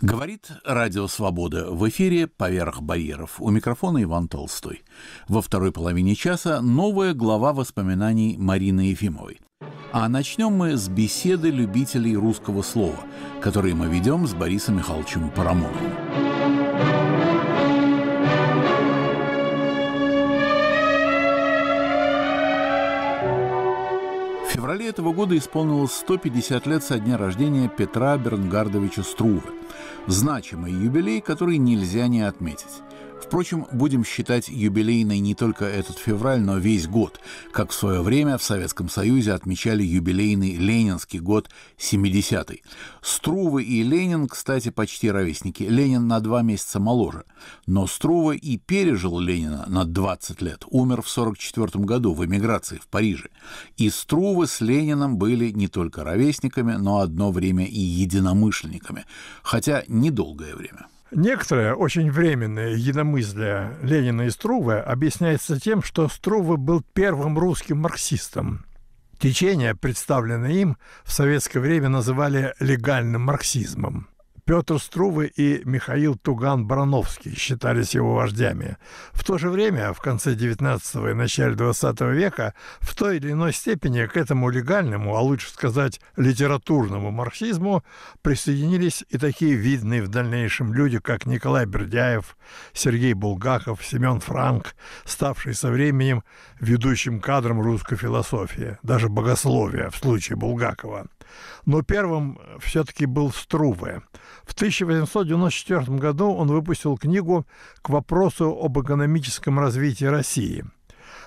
Говорит Радио Свобода в эфире «Поверх барьеров». У микрофона Иван Толстой. Во второй половине часа новая глава воспоминаний Марины Ефимовой. А начнем мы с беседы любителей русского слова, которые мы ведем с Борисом Михайловичем Парамоновым. феврале этого года исполнилось 150 лет со дня рождения Петра Бернгардовича Струве. Значимый юбилей, который нельзя не отметить. Впрочем, будем считать юбилейной не только этот февраль, но весь год, как в свое время в Советском Союзе отмечали юбилейный Ленинский год 70-й. Струвы и Ленин, кстати, почти ровесники. Ленин на два месяца моложе. Но Струва и пережил Ленина на 20 лет. Умер в 44 году в эмиграции в Париже. И Струвы с Лениным были не только ровесниками, но одно время и единомышленниками. Хотя недолгое время. Некоторое очень временное единомыслие Ленина и Струве объясняется тем, что Струве был первым русским марксистом. Течение, представленное им, в советское время называли легальным марксизмом. Петр Струвы и Михаил туган брановский считались его вождями. В то же время, в конце XIX и начале XX века, в той или иной степени к этому легальному, а лучше сказать, литературному марксизму присоединились и такие видные в дальнейшем люди, как Николай Бердяев, Сергей Булгаков, Семен Франк, ставший со временем ведущим кадром русской философии, даже богословия в случае Булгакова. Но первым э, все-таки был Струве. В 1894 году он выпустил книгу к вопросу об экономическом развитии России –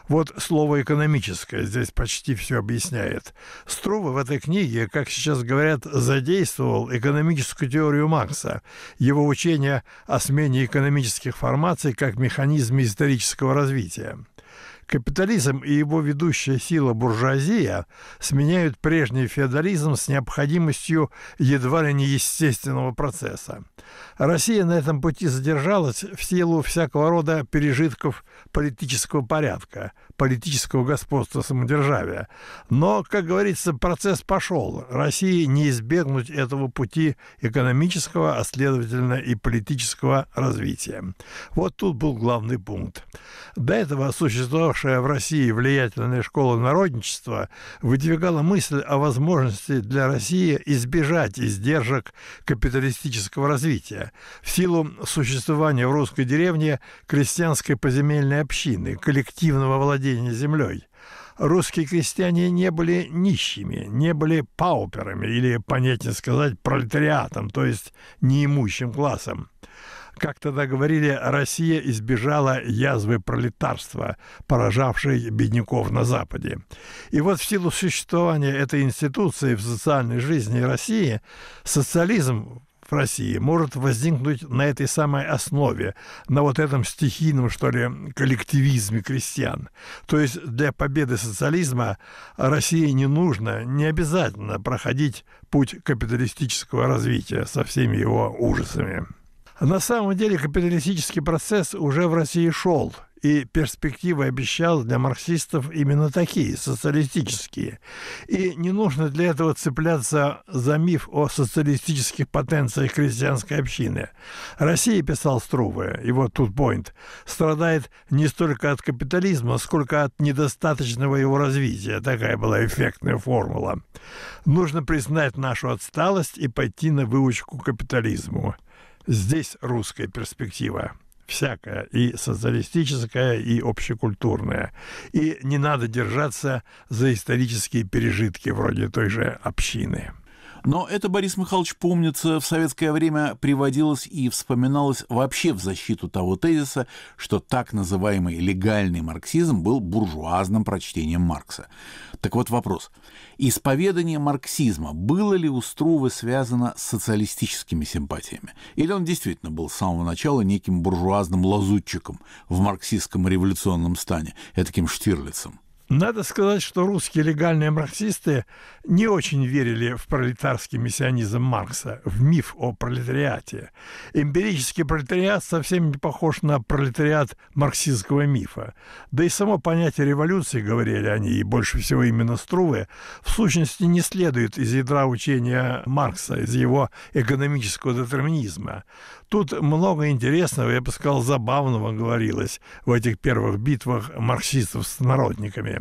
вот слово «экономическое» здесь почти все объясняет. Струве в этой книге, как сейчас говорят, задействовал экономическую теорию Макса, его учение о смене экономических формаций как механизме исторического развития. Капитализм и его ведущая сила буржуазия сменяют прежний феодализм с необходимостью едва ли не естественного процесса. Россия на этом пути задержалась в силу всякого рода пережитков политического порядка, политического господства самодержавия. Но, как говорится, процесс пошел. России не избегнуть этого пути экономического, а следовательно и политического развития. Вот тут был главный пункт. До этого существовавшая в России влиятельная школа народничества выдвигала мысль о возможности для России избежать издержек капиталистического развития в силу существования в русской деревне крестьянской поземельной общины, коллективного владения владения землей. Русские крестьяне не были нищими, не были пауперами или, понятнее сказать, пролетариатом, то есть неимущим классом. Как тогда говорили, Россия избежала язвы пролетарства, поражавшей бедняков на Западе. И вот в силу существования этой институции в социальной жизни России социализм России может возникнуть на этой самой основе, на вот этом стихийном, что ли, коллективизме крестьян. То есть для победы социализма России не нужно, не обязательно проходить путь капиталистического развития со всеми его ужасами. На самом деле капиталистический процесс уже в России шел – и перспективы обещал для марксистов именно такие, социалистические. И не нужно для этого цепляться за миф о социалистических потенциях крестьянской общины. Россия, писал Струве, и вот тут поинт, страдает не столько от капитализма, сколько от недостаточного его развития. Такая была эффектная формула. Нужно признать нашу отсталость и пойти на выучку капитализму. Здесь русская перспектива всякое, и социалистическое, и общекультурное. И не надо держаться за исторические пережитки вроде той же общины. Но это, Борис Михайлович, помнится, в советское время приводилось и вспоминалось вообще в защиту того тезиса, что так называемый легальный марксизм был буржуазным прочтением Маркса. Так вот вопрос. Исповедание марксизма было ли у Струвы связано с социалистическими симпатиями? Или он действительно был с самого начала неким буржуазным лазутчиком в марксистском революционном стане, таким Штирлицем? Надо сказать, что русские легальные марксисты не очень верили в пролетарский миссионизм Маркса, в миф о пролетариате. Эмпирический пролетариат совсем не похож на пролетариат марксистского мифа. Да и само понятие революции, говорили они, и больше всего именно Струве, в сущности не следует из ядра учения Маркса, из его экономического детерминизма. Тут много интересного, я бы сказал, забавного говорилось в этих первых битвах марксистов с народниками.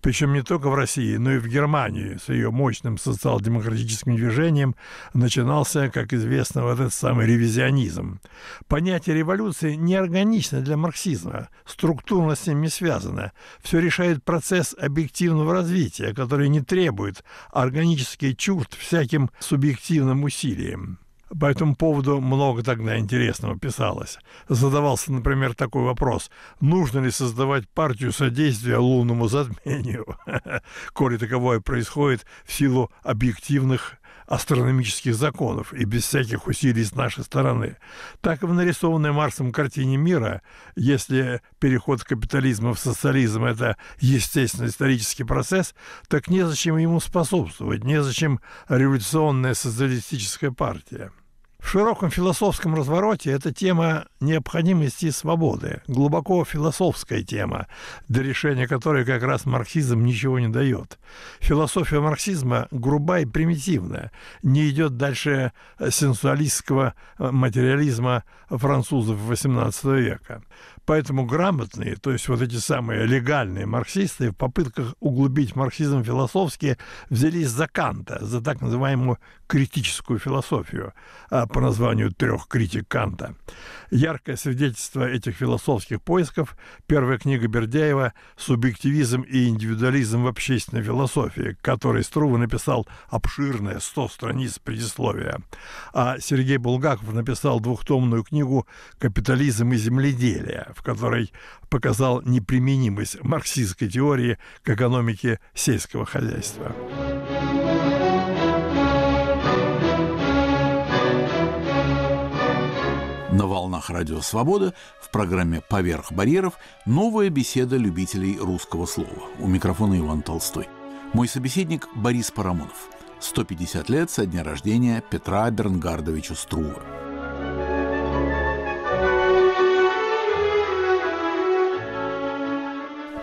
Причем не только в России, но и в Германии с ее мощным социал-демократическим движением начинался, как известно, вот этот самый ревизионизм. Понятие революции неорганично для марксизма, структурно с ним не связано. Все решает процесс объективного развития, который не требует органически чужд всяким субъективным усилиям по этому поводу много тогда интересного писалось. Задавался, например, такой вопрос. Нужно ли создавать партию содействия лунному затмению, коли таковое происходит в силу объективных астрономических законов и без всяких усилий с нашей стороны. Так и в нарисованной Марсом картине мира, если переход капитализма в социализм – это естественный исторический процесс, так незачем ему способствовать, незачем революционная социалистическая партия. В широком философском развороте эта тема необходимости свободы, глубоко философская тема, для решения которой как раз марксизм ничего не дает. Философия марксизма груба и примитивна, не идет дальше э, сенсуалистского э, материализма французов XVIII века. Поэтому грамотные, то есть вот эти самые легальные марксисты в попытках углубить марксизм философски взялись за Канта, за так называемую критическую философию а, по названию «Трех критик Канта». Яркое свидетельство этих философских поисков – первая книга Бердяева «Субъективизм и индивидуализм в общественной философии», который Струва написал обширное 100 страниц предисловия. А Сергей Булгаков написал двухтомную книгу «Капитализм и земледелие», в которой показал неприменимость марксистской теории к экономике сельского хозяйства. На волнах Радио Свобода в программе «Поверх барьеров» новая беседа любителей русского слова. У микрофона Иван Толстой. Мой собеседник Борис Парамонов. 150 лет со дня рождения Петра Бернгардовича Струва.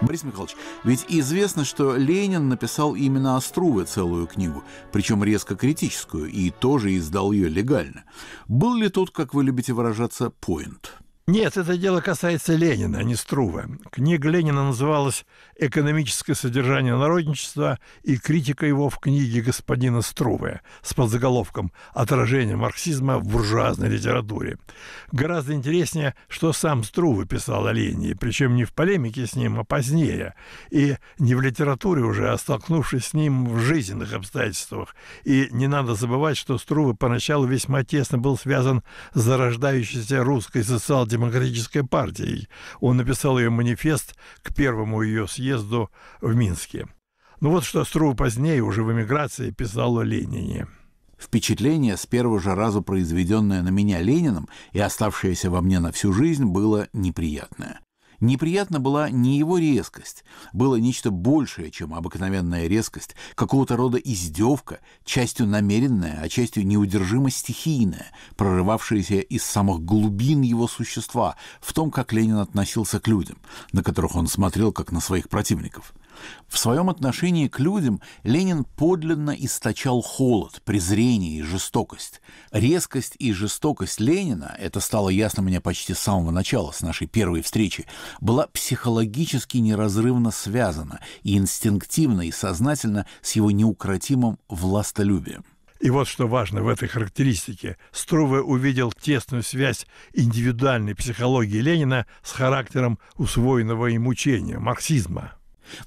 Борис Михайлович, ведь известно, что Ленин написал именно о струве целую книгу, причем резко критическую, и тоже издал ее легально. Был ли тут, как вы любите выражаться, поинт? Нет, это дело касается Ленина, а не Струва. Книга Ленина называлась «Экономическое содержание народничества» и критика его в книге господина Струве с подзаголовком «Отражение марксизма в буржуазной литературе». Гораздо интереснее, что сам Струве писал о Ленине, причем не в полемике с ним, а позднее, и не в литературе уже, а столкнувшись с ним в жизненных обстоятельствах. И не надо забывать, что Струве поначалу весьма тесно был связан с зарождающейся русской социал демократической партией. Он написал ее манифест к первому ее съезду в Минске. Ну вот что Стру позднее, уже в эмиграции, писал о Ленине. Впечатление, с первого же раза произведенное на меня Лениным и оставшееся во мне на всю жизнь, было неприятное. Неприятно была не его резкость, было нечто большее, чем обыкновенная резкость, какого-то рода издевка, частью намеренная, а частью неудержимо стихийная, прорывавшаяся из самых глубин его существа в том, как Ленин относился к людям, на которых он смотрел как на своих противников – в своем отношении к людям Ленин подлинно источал холод, презрение и жестокость. Резкость и жестокость Ленина, это стало ясно мне почти с самого начала, с нашей первой встречи, была психологически неразрывно связана и инстинктивно и сознательно с его неукротимым властолюбием. И вот что важно в этой характеристике. Струве увидел тесную связь индивидуальной психологии Ленина с характером усвоенного им учения, марксизма.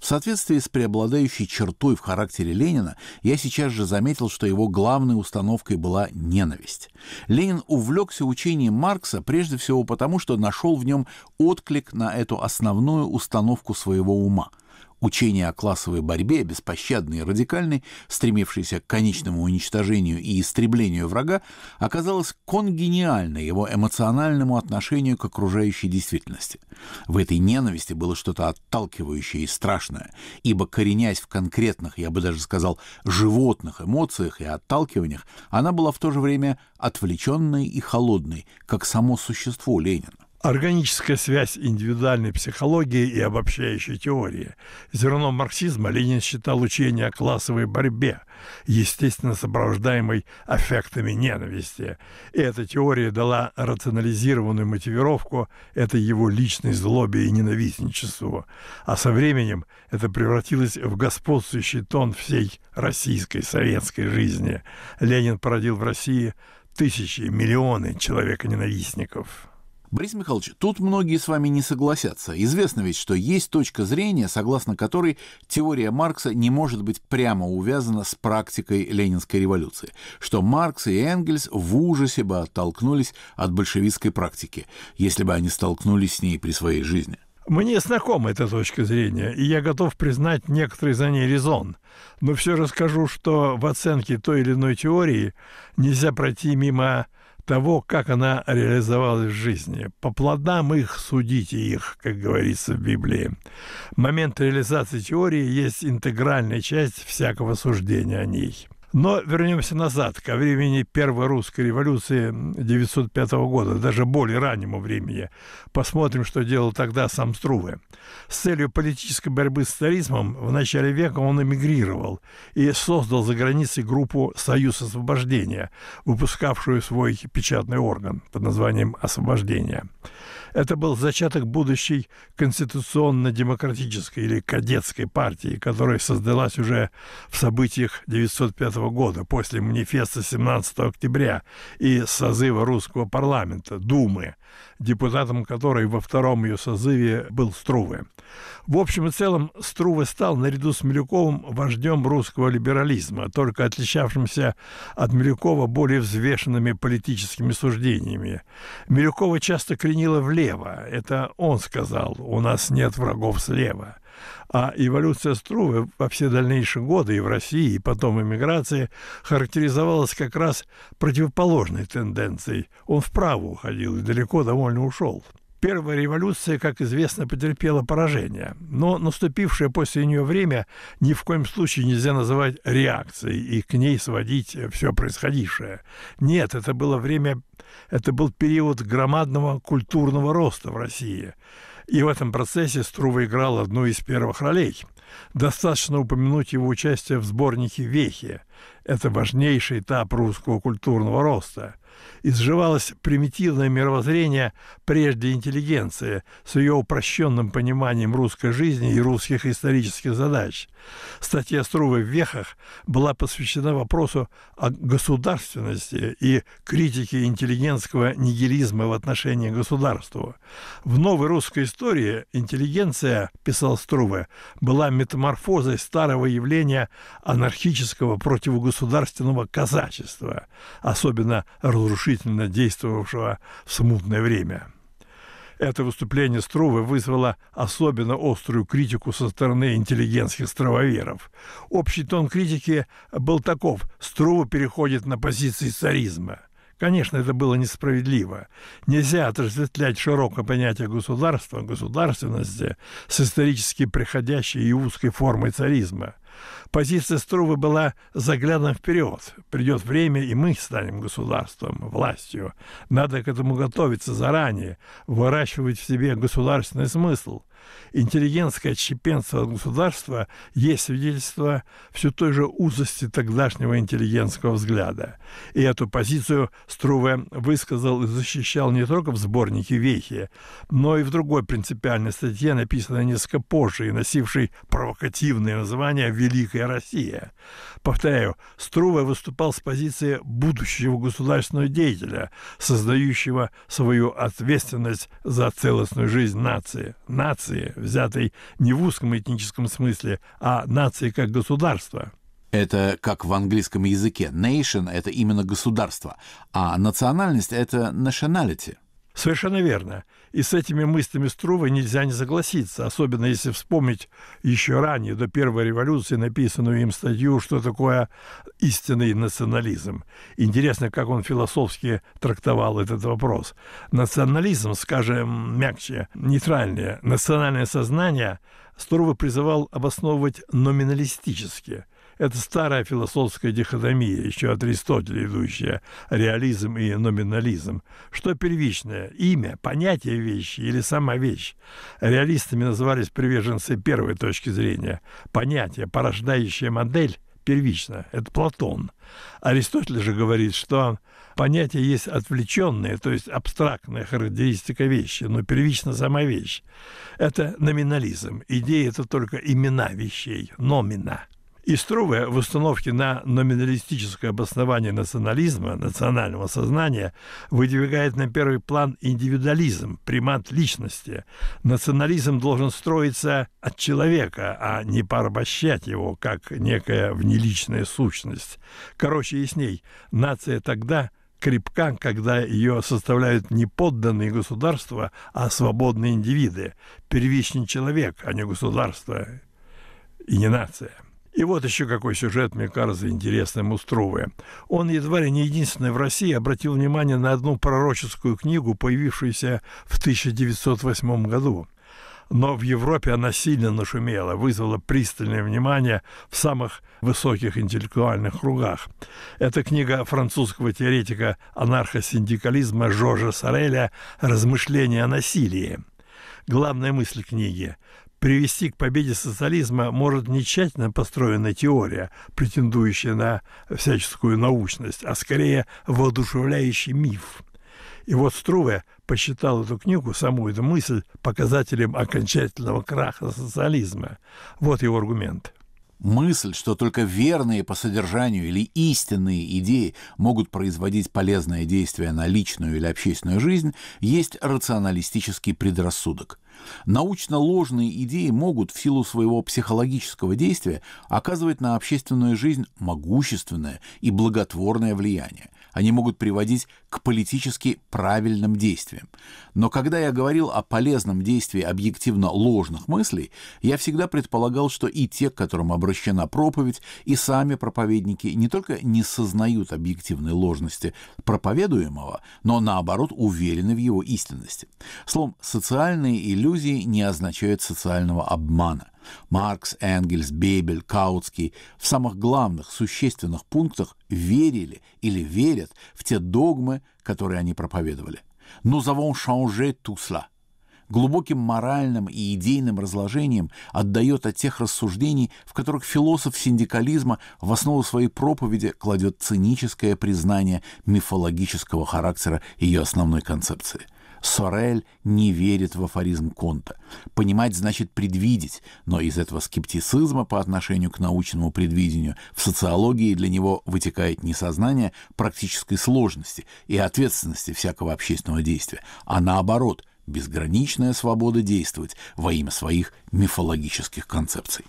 В соответствии с преобладающей чертой в характере Ленина, я сейчас же заметил, что его главной установкой была ненависть. Ленин увлекся учением Маркса прежде всего потому, что нашел в нем отклик на эту основную установку своего ума – Учение о классовой борьбе, беспощадной и радикальной, стремившейся к конечному уничтожению и истреблению врага, оказалось конгениально его эмоциональному отношению к окружающей действительности. В этой ненависти было что-то отталкивающее и страшное, ибо, коренясь в конкретных, я бы даже сказал, животных эмоциях и отталкиваниях, она была в то же время отвлеченной и холодной, как само существо Ленина. Органическая связь индивидуальной психологии и обобщающей теории. Зерном марксизма Ленин считал учение о классовой борьбе, естественно сопровождаемой аффектами ненависти. И эта теория дала рационализированную мотивировку этой его личной злобе и ненавистничеству. А со временем это превратилось в господствующий тон всей российской советской жизни. Ленин породил в России тысячи, миллионы человека-ненавистников. Борис Михайлович, тут многие с вами не согласятся. Известно ведь, что есть точка зрения, согласно которой теория Маркса не может быть прямо увязана с практикой Ленинской революции, что Маркс и Энгельс в ужасе бы оттолкнулись от большевистской практики, если бы они столкнулись с ней при своей жизни. Мне знакома эта точка зрения, и я готов признать некоторый за ней резон. Но все же скажу, что в оценке той или иной теории нельзя пройти мимо того, как она реализовалась в жизни. По плодам их судите их, как говорится в Библии. Момент реализации теории есть интегральная часть всякого суждения о ней. Но вернемся назад, ко времени Первой русской революции 1905 года, даже более раннему времени. Посмотрим, что делал тогда сам Струве. С целью политической борьбы с царизмом в начале века он эмигрировал и создал за границей группу «Союз освобождения», выпускавшую свой печатный орган под названием «Освобождение». Это был зачаток будущей конституционно-демократической или кадетской партии, которая создалась уже в событиях 1905 года, после манифеста 17 октября и созыва русского парламента, Думы, депутатом которой во втором ее созыве был Струве. В общем и целом, Струве стал наряду с Милюковым вождем русского либерализма, только отличавшимся от Милюкова более взвешенными политическими суждениями. Милюкова часто кренило влево. Это он сказал «У нас нет врагов слева». А эволюция Струве во все дальнейшие годы и в России, и потом эмиграции характеризовалась как раз противоположной тенденцией. Он вправо уходил и далеко довольно ушел. Первая революция, как известно, потерпела поражение, но наступившее после нее время ни в коем случае нельзя называть реакцией и к ней сводить э, все происходившее. Нет, это было время, это был период громадного культурного роста в России. И в этом процессе Струва играл одну из первых ролей. Достаточно упомянуть его участие в сборнике «Вехи». Это важнейший этап русского культурного роста – изживалось примитивное мировоззрение прежде интеллигенции с ее упрощенным пониманием русской жизни и русских исторических задач. Статья Струвы в «Вехах» была посвящена вопросу о государственности и критике интеллигентского нигилизма в отношении государства. В новой русской истории интеллигенция, писал Струве, была метаморфозой старого явления анархического противогосударственного казачества, особенно русского разрушительно действовавшего в смутное время. Это выступление Струвы вызвало особенно острую критику со стороны интеллигентских стравоверов. Общий тон критики был таков – Струва переходит на позиции царизма. Конечно, это было несправедливо. Нельзя отождествлять широкое понятие государства, государственности с исторически приходящей и узкой формой царизма – Позиция Струвы была заглядом вперед. Придет время, и мы станем государством, властью. Надо к этому готовиться заранее, выращивать в себе государственный смысл интеллигентское отщепенство от государства есть свидетельство все той же узости тогдашнего интеллигентского взгляда. И эту позицию Струве высказал и защищал не только в сборнике «Вехи», но и в другой принципиальной статье, написанной несколько позже и носившей провокативное название «Великая Россия». Повторяю, Струве выступал с позиции будущего государственного деятеля, создающего свою ответственность за целостную жизнь нации. Нации нации, взятой не в узком этническом смысле, а нации как государства. Это как в английском языке. Nation — это именно государство, а национальность — это nationality — Совершенно верно. И с этими мыслями Струва нельзя не согласиться, особенно если вспомнить еще ранее, до первой революции, написанную им статью «Что такое истинный национализм». Интересно, как он философски трактовал этот вопрос. Национализм, скажем мягче, нейтральнее, национальное сознание Струва призывал обосновывать номиналистически – это старая философская дихотомия, еще от Аристотеля идущая, реализм и номинализм. Что первичное? Имя, понятие вещи или сама вещь? Реалистами назывались приверженцы первой точки зрения. Понятие, порождающая модель, первично. Это Платон. Аристотель же говорит, что понятие есть отвлеченное, то есть абстрактная характеристика вещи, но первично сама вещь. Это номинализм. Идея – это только имена вещей, номина – и в установке на номиналистическое обоснование национализма, национального сознания, выдвигает на первый план индивидуализм, примат личности. Национализм должен строиться от человека, а не порабощать его, как некая внеличная сущность. Короче, ясней, нация тогда крепка, когда ее составляют не подданные государства, а свободные индивиды. Первичный человек, а не государство и не нация. И вот еще какой сюжет, мне кажется, интересным у Он едва ли не единственный в России обратил внимание на одну пророческую книгу, появившуюся в 1908 году но в Европе она сильно нашумела, вызвала пристальное внимание в самых высоких интеллектуальных кругах. Это книга французского теоретика анархосиндикализма Жоржа Сареля «Размышления о насилии». Главная мысль книги Привести к победе социализма может не тщательно построенная теория, претендующая на всяческую научность, а скорее воодушевляющий миф. И вот Струве посчитал эту книгу, саму эту мысль, показателем окончательного краха социализма. Вот его аргумент – Мысль, что только верные по содержанию или истинные идеи могут производить полезное действие на личную или общественную жизнь, есть рационалистический предрассудок. Научно ложные идеи могут в силу своего психологического действия оказывать на общественную жизнь могущественное и благотворное влияние. Они могут приводить к политически правильным действиям. Но когда я говорил о полезном действии объективно ложных мыслей, я всегда предполагал, что и те, к которым обращена проповедь, и сами проповедники не только не сознают объективной ложности проповедуемого, но наоборот уверены в его истинности. Словом, социальные иллюзии не означают социального обмана – Маркс, Энгельс, Бебель, Каутский в самых главных, существенных пунктах верили или верят в те догмы, которые они проповедовали. Но завон шанже тусла. Глубоким моральным и идейным разложением отдает от тех рассуждений, в которых философ синдикализма в основу своей проповеди кладет циническое признание мифологического характера ее основной концепции – Сорель не верит в афоризм Конта. Понимать значит предвидеть, но из этого скептицизма по отношению к научному предвидению в социологии для него вытекает не сознание практической сложности и ответственности всякого общественного действия, а наоборот – безграничная свобода действовать во имя своих мифологических концепций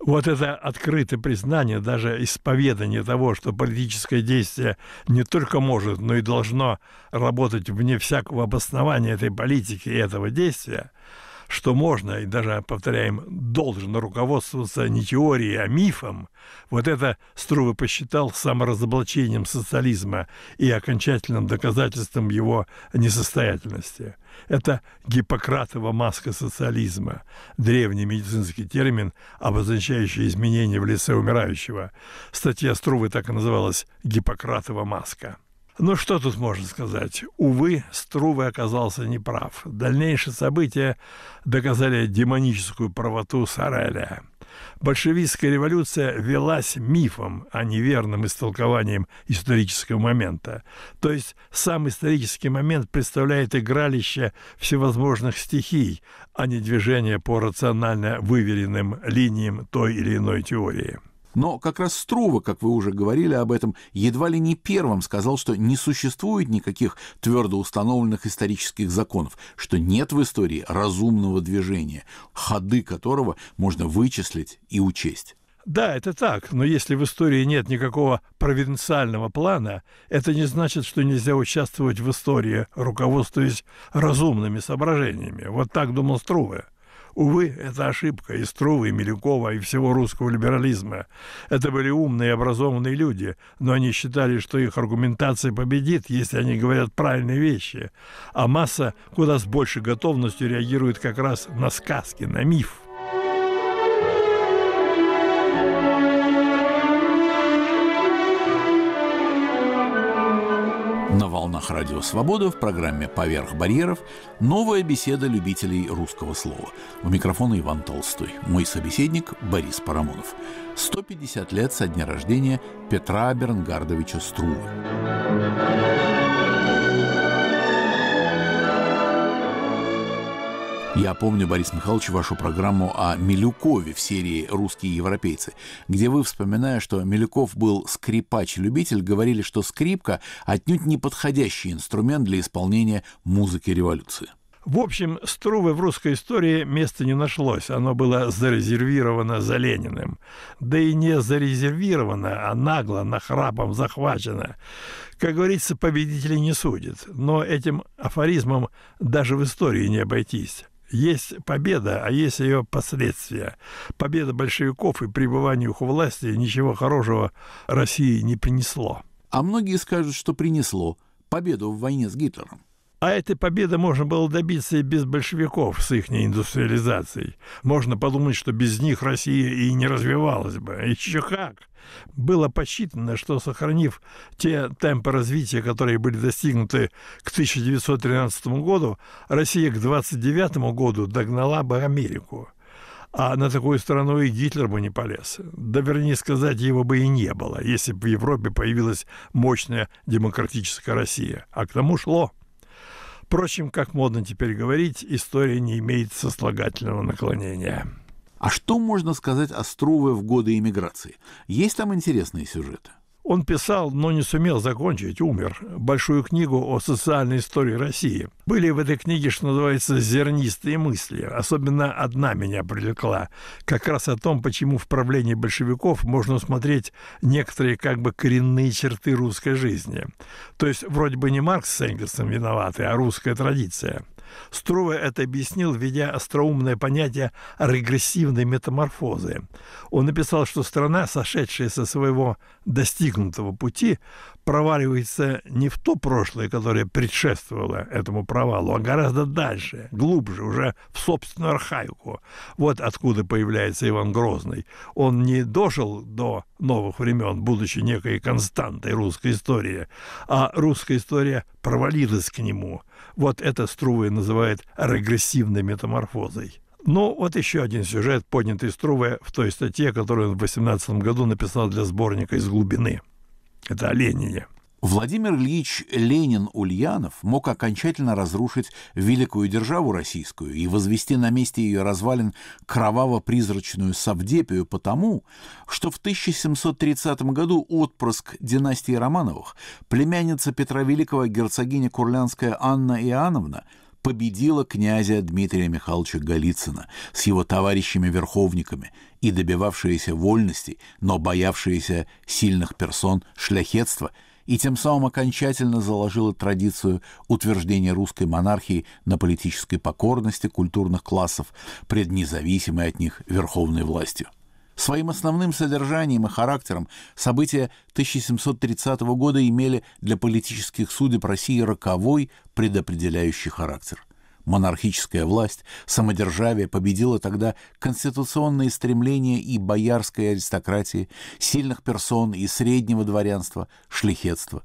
вот это открытое признание, даже исповедание того, что политическое действие не только может, но и должно работать вне всякого обоснования этой политики и этого действия – что можно, и даже, повторяем, должно руководствоваться не теорией, а мифом, вот это Струве посчитал саморазоблачением социализма и окончательным доказательством его несостоятельности. Это Гиппократова маска социализма, древний медицинский термин, обозначающий изменения в лице умирающего. Статья Струвы так и называлась «Гиппократова маска». Ну, что тут можно сказать? Увы, Струве оказался неправ. Дальнейшие события доказали демоническую правоту Сареля. Большевистская революция велась мифом, а не верным истолкованием исторического момента. То есть сам исторический момент представляет игралище всевозможных стихий, а не движение по рационально выверенным линиям той или иной теории. Но как раз Струва, как вы уже говорили об этом, едва ли не первым сказал, что не существует никаких твердо установленных исторических законов, что нет в истории разумного движения, ходы которого можно вычислить и учесть. Да, это так, но если в истории нет никакого провинциального плана, это не значит, что нельзя участвовать в истории, руководствуясь разумными соображениями. Вот так думал Струве. Увы, это ошибка и Струвы, и Милюкова, и всего русского либерализма. Это были умные и образованные люди, но они считали, что их аргументация победит, если они говорят правильные вещи. А масса куда с большей готовностью реагирует как раз на сказки, на миф. На волнах Радио Свобода в программе «Поверх барьеров» новая беседа любителей русского слова. У микрофона Иван Толстой. Мой собеседник Борис Парамонов. 150 лет со дня рождения Петра Бернгардовича Струвы. Я помню, Борис Михайлович, вашу программу о Милюкове в серии «Русские европейцы», где вы, вспоминая, что Милюков был скрипач-любитель, говорили, что скрипка отнюдь не подходящий инструмент для исполнения музыки революции. В общем, Струвы в русской истории места не нашлось. Оно было зарезервировано за Лениным. Да и не зарезервировано, а нагло, нахрапом захвачено. Как говорится, победителей не судят. Но этим афоризмом даже в истории не обойтись. Есть победа, а есть ее последствия. Победа большевиков и пребывание их у власти ничего хорошего России не принесло. А многие скажут, что принесло победу в войне с Гитлером. А этой победы можно было добиться и без большевиков с их индустриализацией. Можно подумать, что без них Россия и не развивалась бы. Еще как! Было посчитано, что сохранив те темпы развития, которые были достигнуты к 1913 году, Россия к 1929 году догнала бы Америку. А на такую страну и Гитлер бы не полез. Да, вернее сказать, его бы и не было, если бы в Европе появилась мощная демократическая Россия. А к тому шло – Впрочем, как модно теперь говорить, история не имеет сослагательного наклонения. А что можно сказать о Струве в годы иммиграции? Есть там интересные сюжеты? Он писал, но не сумел закончить, умер, большую книгу о социальной истории России. Были в этой книге, что называется, зернистые мысли. Особенно одна меня привлекла. Как раз о том, почему в правлении большевиков можно усмотреть некоторые как бы коренные черты русской жизни. То есть вроде бы не Маркс с Энгельсом виноваты, а русская традиция. Струве это объяснил, введя остроумное понятие регрессивной метаморфозы. Он написал, что страна, сошедшая со своего достигнутого пути, проваливается не в то прошлое, которое предшествовало этому провалу, а гораздо дальше, глубже, уже в собственную архаику. Вот откуда появляется Иван Грозный. Он не дожил до новых времен, будучи некой константой русской истории, а русская история провалилась к нему – вот это Струве называет регрессивной метаморфозой. Ну, вот еще один сюжет, поднятый Струве в той статье, которую он в 18 году написал для сборника «Из глубины». Это о Ленине. Владимир Ильич Ленин-Ульянов мог окончательно разрушить великую державу российскую и возвести на месте ее развалин кроваво-призрачную Савдепию потому, что в 1730 году отпрыск династии Романовых, племянница Петра Великого герцогиня Курлянская Анна Иоанновна, победила князя Дмитрия Михайловича Голицына с его товарищами-верховниками и добивавшиеся вольности, но боявшиеся сильных персон шляхетства – и тем самым окончательно заложила традицию утверждения русской монархии на политической покорности культурных классов пред независимой от них верховной властью. Своим основным содержанием и характером события 1730 года имели для политических судеб России роковой предопределяющий характер. Монархическая власть, самодержавие победило тогда конституционные стремления и боярской аристократии, сильных персон и среднего дворянства, шляхетства.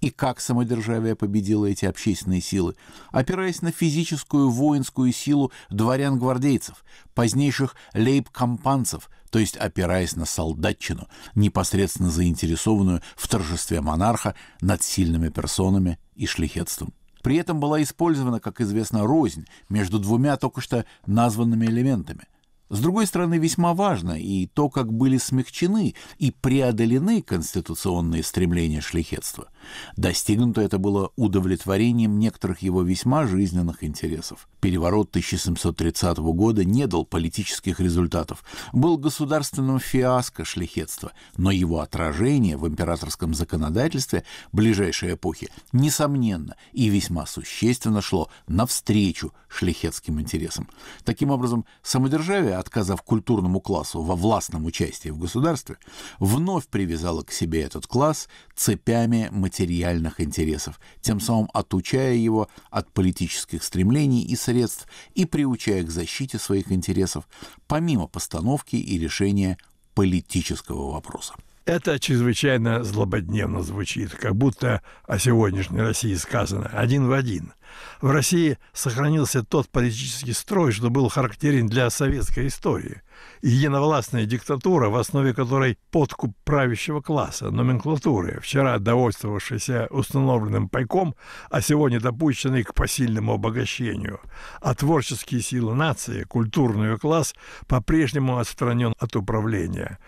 И как самодержавие победило эти общественные силы, опираясь на физическую воинскую силу дворян-гвардейцев, позднейших лейб-компанцев, то есть опираясь на солдатчину, непосредственно заинтересованную в торжестве монарха над сильными персонами и шляхетством. При этом была использована, как известно, рознь между двумя только что названными элементами. С другой стороны, весьма важно и то, как были смягчены и преодолены конституционные стремления шлихетства. Достигнуто это было удовлетворением некоторых его весьма жизненных интересов. Переворот 1730 года не дал политических результатов, был государственным фиаско шляхетства, но его отражение в императорском законодательстве ближайшей эпохи, несомненно, и весьма существенно шло навстречу шляхетским интересам. Таким образом, самодержавие, отказав культурному классу во властном участии в государстве, вновь привязало к себе этот класс цепями материализма материальных интересов, тем самым отучая его от политических стремлений и средств и приучая к защите своих интересов, помимо постановки и решения политического вопроса. Это чрезвычайно злободневно звучит, как будто о сегодняшней России сказано один в один. В России сохранился тот политический строй, что был характерен для советской истории. Единовластная диктатура, в основе которой подкуп правящего класса, номенклатуры, вчера довольствовавшийся установленным пайком, а сегодня допущенный к посильному обогащению, а творческие силы нации, культурный класс по-прежнему отстранен от управления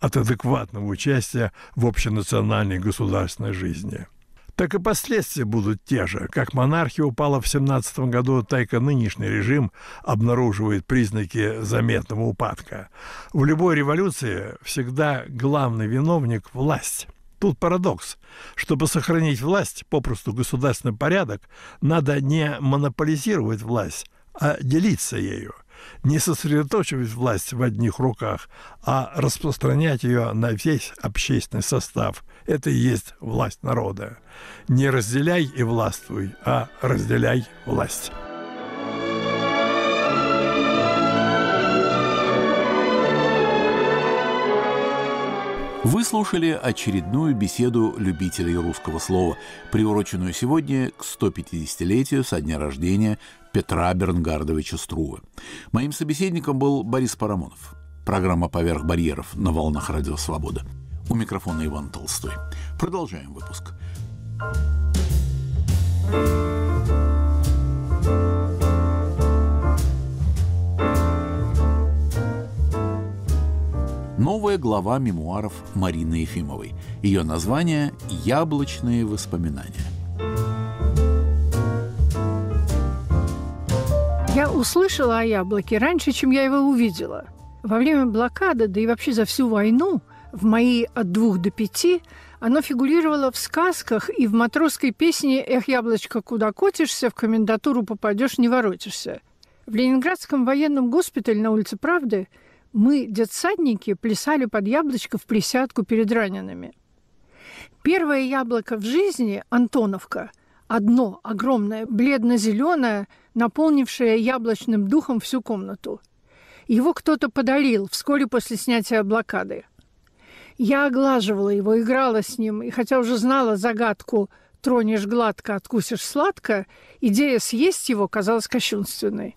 от адекватного участия в общенациональной государственной жизни. Так и последствия будут те же. Как монархия упала в 17 году, так и нынешний режим обнаруживает признаки заметного упадка. В любой революции всегда главный виновник – власть. Тут парадокс. Чтобы сохранить власть, попросту государственный порядок, надо не монополизировать власть, а делиться ею – не сосредоточивать власть в одних руках, а распространять ее на весь общественный состав. Это и есть власть народа. Не разделяй и властвуй, а разделяй власть. Вы слушали очередную беседу любителей русского слова, приуроченную сегодня к 150-летию со дня рождения Петра Бернгардовича Струва. Моим собеседником был Борис Парамонов. Программа «Поверх барьеров» на волнах «Радио Свобода». У микрофона Иван Толстой. Продолжаем выпуск. Новая глава мемуаров Марины Ефимовой. Ее название «Яблочные воспоминания». Я услышала о яблоке раньше, чем я его увидела. Во время блокады, да и вообще за всю войну, в мои от двух до пяти, оно фигурировало в сказках и в матросской песне «Эх, яблочко, куда котишься, в комендатуру попадешь, не воротишься». В Ленинградском военном госпитале на улице Правды мы, детсадники, плясали под яблочко в присядку перед ранеными. Первое яблоко в жизни, Антоновка, одно огромное, бледно-зеленое, наполнившее яблочным духом всю комнату. Его кто-то подарил вскоре после снятия блокады. Я оглаживала его, играла с ним, и хотя уже знала загадку «тронешь гладко, откусишь сладко», идея съесть его казалась кощунственной.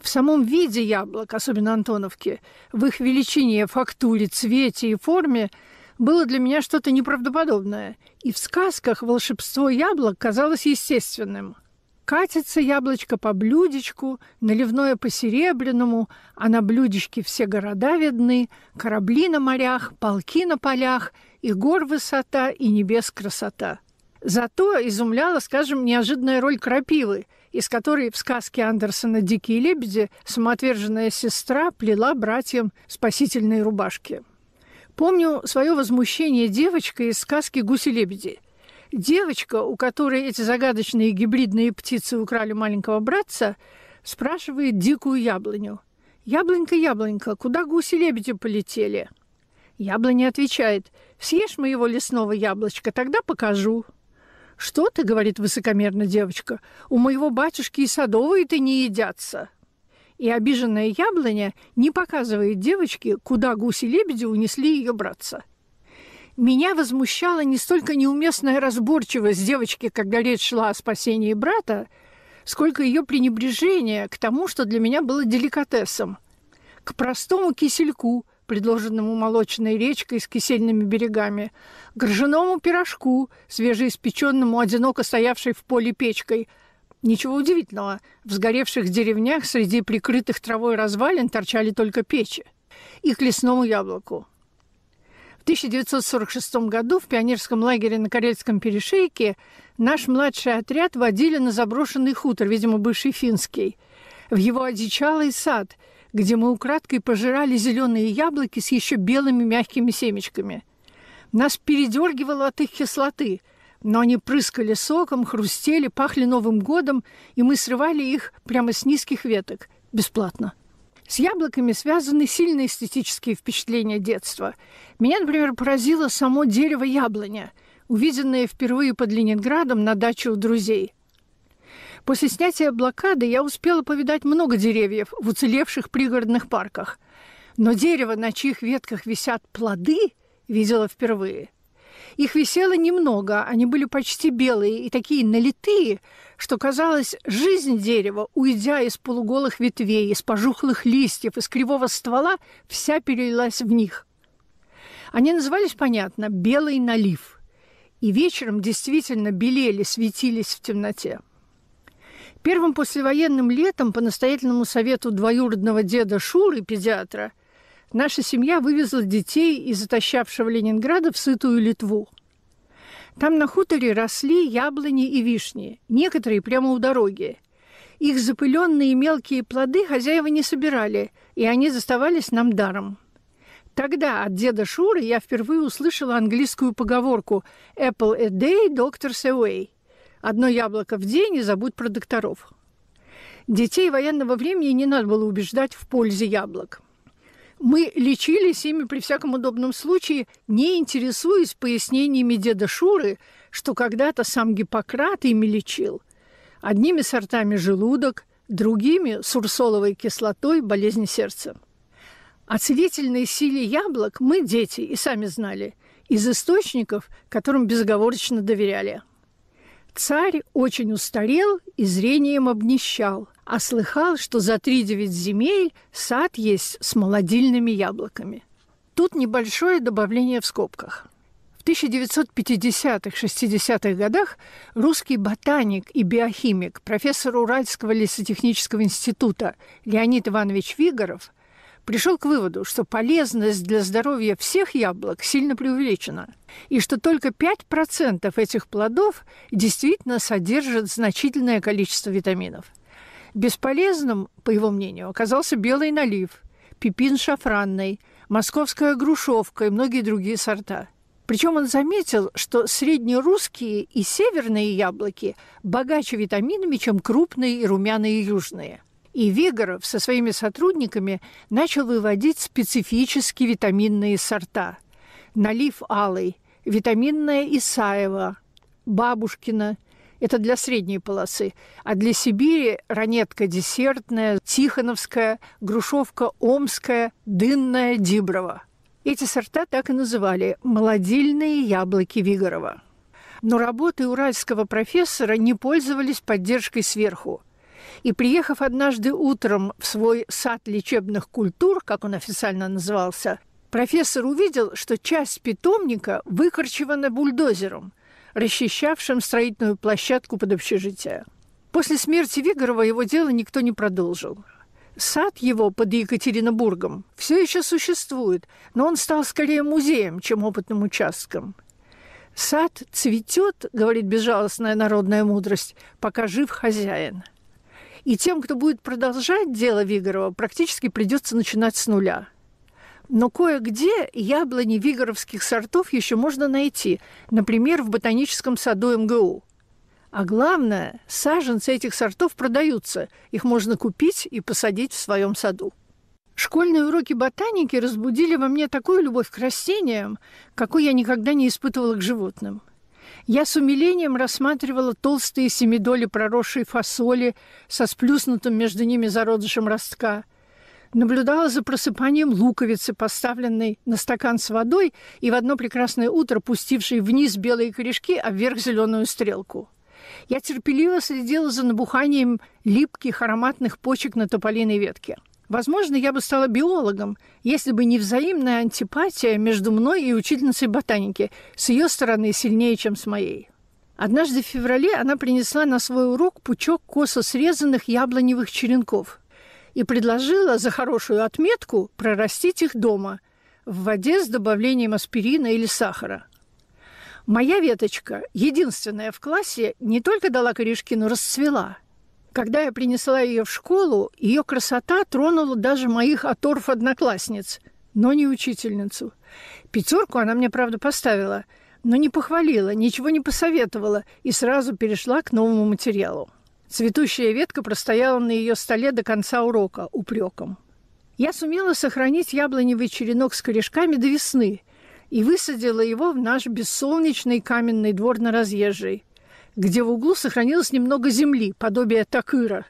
В самом виде яблок, особенно Антоновки, в их величине, фактуре, цвете и форме – было для меня что-то неправдоподобное, и в сказках волшебство яблок казалось естественным. Катится яблочко по блюдечку, наливное по серебряному, а на блюдечке все города видны, корабли на морях, полки на полях, и гор высота, и небес красота. Зато изумляла, скажем, неожиданная роль крапивы, из которой в сказке Андерсона «Дикие лебеди» самоотверженная сестра плела братьям спасительные рубашки. Помню свое возмущение девочкой из сказки «Гуси-лебеди». Девочка, у которой эти загадочные гибридные птицы украли маленького братца, спрашивает дикую яблоню. «Яблонька, яблонька, куда гуси-лебеди полетели?» Яблоня отвечает. «Съешь моего лесного яблочка, тогда покажу». «Что ты, — говорит высокомерно девочка, — у моего батюшки и садовые-то не едятся» и обиженная яблоня не показывает девочке, куда гуси-лебеди унесли ее братца. Меня возмущала не столько неуместная разборчивость девочки, когда речь шла о спасении брата, сколько ее пренебрежение к тому, что для меня было деликатесом, к простому кисельку, предложенному молочной речкой с кисельными берегами, к ржаному пирожку, свежеиспеченному, одиноко стоявшей в поле печкой – Ничего удивительного. В сгоревших деревнях среди прикрытых травой развалин торчали только печи. И к лесному яблоку. В 1946 году в пионерском лагере на Карельском перешейке наш младший отряд водили на заброшенный хутор, видимо, бывший финский. В его одичалый сад, где мы украдкой пожирали зеленые яблоки с еще белыми мягкими семечками. Нас передергивало от их кислоты – но они прыскали соком, хрустели, пахли Новым годом, и мы срывали их прямо с низких веток, бесплатно. С яблоками связаны сильные эстетические впечатления детства. Меня, например, поразило само дерево яблоня, увиденное впервые под Ленинградом на даче у друзей. После снятия блокады я успела повидать много деревьев в уцелевших пригородных парках. Но дерево, на чьих ветках висят плоды, видела впервые – их висело немного, они были почти белые и такие налитые, что, казалось, жизнь дерева, уйдя из полуголых ветвей, из пожухлых листьев, из кривого ствола, вся перелилась в них. Они назывались, понятно, «белый налив», и вечером действительно белели, светились в темноте. Первым послевоенным летом по настоятельному совету двоюродного деда Шуры, педиатра, наша семья вывезла детей из затащавшего Ленинграда в сытую Литву. Там на хуторе росли яблони и вишни, некоторые прямо у дороги. Их запыленные мелкие плоды хозяева не собирали, и они заставались нам даром. Тогда от деда Шуры я впервые услышала английскую поговорку «Apple a day, doctor's away» – «Одно яблоко в день, и забудь про докторов». Детей военного времени не надо было убеждать в пользе яблок – мы лечились ими при всяком удобном случае, не интересуясь пояснениями деда Шуры, что когда-то сам Гиппократ ими лечил. Одними сортами желудок, другими – сурсоловой кислотой, болезни сердца. О целительной силе яблок мы, дети, и сами знали, из источников, которым безоговорочно доверяли – Царь очень устарел и зрением обнищал, а слыхал, что за три девять земель сад есть с молодильными яблоками. Тут небольшое добавление в скобках. В 1950-60-х годах русский ботаник и биохимик, профессор Уральского лесотехнического института Леонид Иванович Вигоров пришел к выводу, что полезность для здоровья всех яблок сильно преувеличена, и что только 5% этих плодов действительно содержат значительное количество витаминов. Бесполезным, по его мнению, оказался белый налив, пипин шафранный, московская грушевка и многие другие сорта – причем он заметил, что среднерусские и северные яблоки богаче витаминами, чем крупные и румяные южные. И Вигоров со своими сотрудниками начал выводить специфические витаминные сорта. Налив алый, витаминная Исаева, бабушкина – это для средней полосы. А для Сибири ранетка десертная, тихоновская, грушевка омская, дынная, диброва. Эти сорта так и называли – молодильные яблоки Вигорова. Но работы уральского профессора не пользовались поддержкой сверху. И приехав однажды утром в свой сад лечебных культур, как он официально назывался, профессор увидел, что часть питомника выкорчевана бульдозером, расчищавшим строительную площадку под общежитие. После смерти Вигорова его дело никто не продолжил. Сад его под Екатеринбургом все еще существует, но он стал скорее музеем, чем опытным участком. Сад цветет, говорит безжалостная народная мудрость, пока жив хозяин – и тем, кто будет продолжать дело Вигорова, практически придется начинать с нуля. Но кое-где яблони вигоровских сортов еще можно найти, например, в ботаническом саду МГУ. А главное, саженцы этих сортов продаются, их можно купить и посадить в своем саду. Школьные уроки ботаники разбудили во мне такую любовь к растениям, какой я никогда не испытывала к животным – я с умилением рассматривала толстые семидоли проросшей фасоли со сплюснутым между ними зародышем ростка. Наблюдала за просыпанием луковицы, поставленной на стакан с водой и в одно прекрасное утро пустившей вниз белые корешки, а вверх зеленую стрелку. Я терпеливо следила за набуханием липких ароматных почек на тополиной ветке – Возможно, я бы стала биологом, если бы не взаимная антипатия между мной и учительницей ботаники, с ее стороны сильнее, чем с моей. Однажды в феврале она принесла на свой урок пучок косо срезанных яблоневых черенков и предложила за хорошую отметку прорастить их дома в воде с добавлением аспирина или сахара. Моя веточка, единственная в классе, не только дала корешки, но расцвела – когда я принесла ее в школу, ее красота тронула даже моих оторф-одноклассниц, но не учительницу. Пятерку она мне, правда, поставила, но не похвалила, ничего не посоветовала и сразу перешла к новому материалу. Цветущая ветка простояла на ее столе до конца урока упреком. Я сумела сохранить яблоневый черенок с корешками до весны и высадила его в наш бессолнечный каменный двор на разъезжей где в углу сохранилось немного земли, подобие такыра.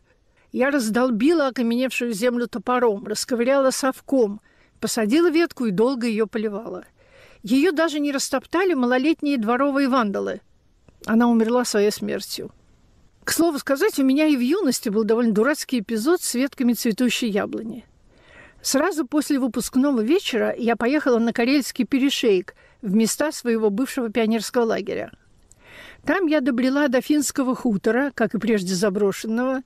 Я раздолбила окаменевшую землю топором, расковыряла совком, посадила ветку и долго ее поливала. Ее даже не растоптали малолетние дворовые вандалы. Она умерла своей смертью. К слову сказать, у меня и в юности был довольно дурацкий эпизод с ветками цветущей яблони. Сразу после выпускного вечера я поехала на Карельский перешейк в места своего бывшего пионерского лагеря. Там я добрела до финского хутора, как и прежде заброшенного,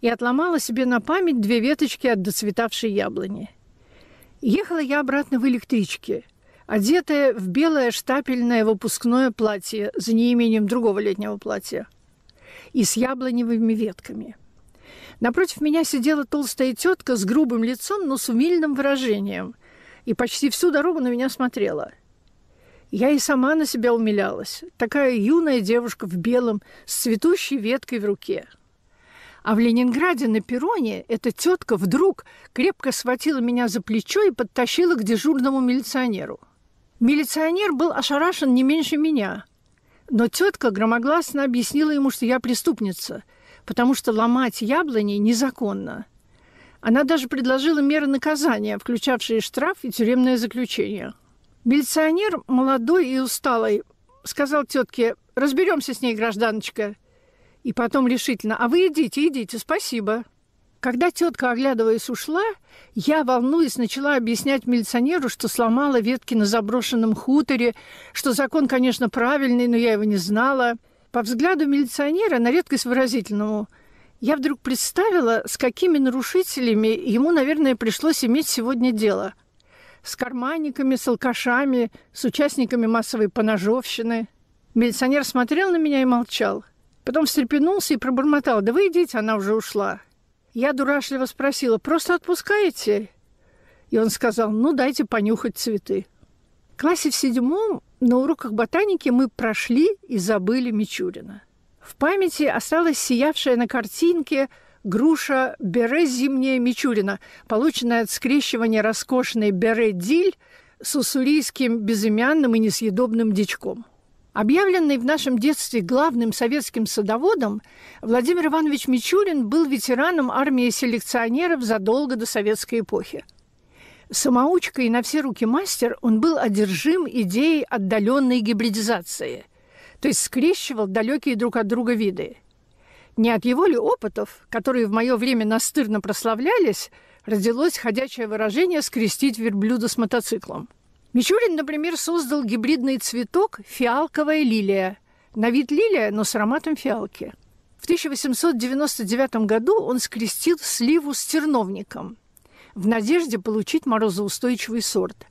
и отломала себе на память две веточки от доцветавшей яблони. Ехала я обратно в электричке, одетая в белое штапельное выпускное платье за неимением другого летнего платья и с яблоневыми ветками. Напротив меня сидела толстая тетка с грубым лицом, но с умильным выражением, и почти всю дорогу на меня смотрела – я и сама на себя умилялась. Такая юная девушка в белом, с цветущей веткой в руке. А в Ленинграде на перроне эта тетка вдруг крепко схватила меня за плечо и подтащила к дежурному милиционеру. Милиционер был ошарашен не меньше меня. Но тетка громогласно объяснила ему, что я преступница, потому что ломать яблони незаконно. Она даже предложила меры наказания, включавшие штраф и тюремное заключение – Милиционер, молодой и усталый, сказал тетке, разберемся с ней, гражданочка. И потом решительно, а вы идите, идите, спасибо. Когда тетка, оглядываясь, ушла, я, волнуясь, начала объяснять милиционеру, что сломала ветки на заброшенном хуторе, что закон, конечно, правильный, но я его не знала. По взгляду милиционера, на редкость выразительному, я вдруг представила, с какими нарушителями ему, наверное, пришлось иметь сегодня дело – с карманниками, с алкашами, с участниками массовой поножовщины. Милиционер смотрел на меня и молчал. Потом встрепенулся и пробормотал. «Да вы идите, она уже ушла». Я дурашливо спросила, «Просто отпускаете?» И он сказал, «Ну, дайте понюхать цветы». В классе в седьмом на уроках ботаники мы прошли и забыли Мичурина. В памяти осталась сиявшая на картинке – груша бере зимняя мичурина, полученная от скрещивания роскошной бере-диль с уссурийским безымянным и несъедобным дичком. Объявленный в нашем детстве главным советским садоводом, Владимир Иванович Мичурин был ветераном армии селекционеров задолго до советской эпохи. Самоучка и на все руки мастер, он был одержим идеей отдаленной гибридизации, то есть скрещивал далекие друг от друга виды – не от его ли опытов, которые в мое время настырно прославлялись, родилось ходячее выражение «скрестить верблюда с мотоциклом». Мичурин, например, создал гибридный цветок «фиалковая лилия». На вид лилия, но с ароматом фиалки. В 1899 году он скрестил сливу с терновником в надежде получить морозоустойчивый сорт.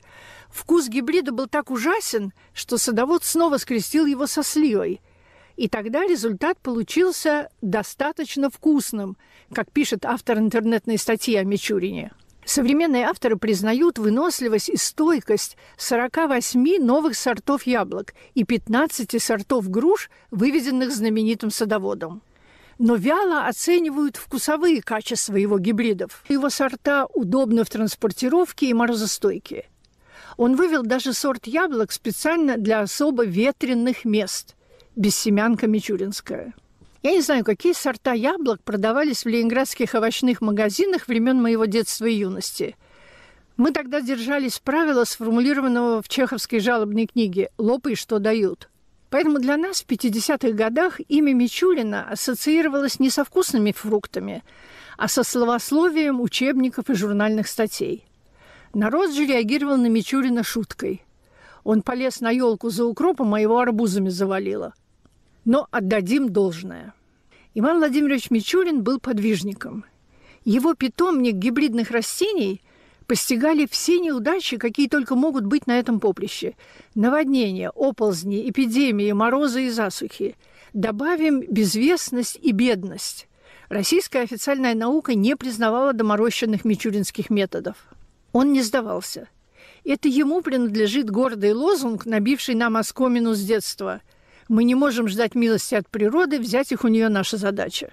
Вкус гибрида был так ужасен, что садовод снова скрестил его со сливой – и тогда результат получился достаточно вкусным, как пишет автор интернетной статьи о Мичурине. Современные авторы признают выносливость и стойкость 48 новых сортов яблок и 15 сортов груш, выведенных знаменитым садоводом но вяло оценивают вкусовые качества его гибридов. Его сорта удобны в транспортировке и морозостойкие. Он вывел даже сорт яблок специально для особо ветренных мест бессемянка мичуринская. Я не знаю, какие сорта яблок продавались в ленинградских овощных магазинах времен моего детства и юности. Мы тогда держались правила, сформулированного в чеховской жалобной книге «Лопай, что дают». Поэтому для нас в 50-х годах имя Мичурина ассоциировалось не со вкусными фруктами, а со словословием учебников и журнальных статей. Народ же реагировал на Мичурина шуткой. Он полез на елку за укропом, а его арбузами завалило – но отдадим должное. Иван Владимирович Мичурин был подвижником. Его питомник гибридных растений постигали все неудачи, какие только могут быть на этом поприще. Наводнения, оползни, эпидемии, морозы и засухи. Добавим безвестность и бедность. Российская официальная наука не признавала доморощенных мичуринских методов. Он не сдавался. Это ему принадлежит гордый лозунг, набивший нам оскомину с детства – мы не можем ждать милости от природы, взять их у нее наша задача.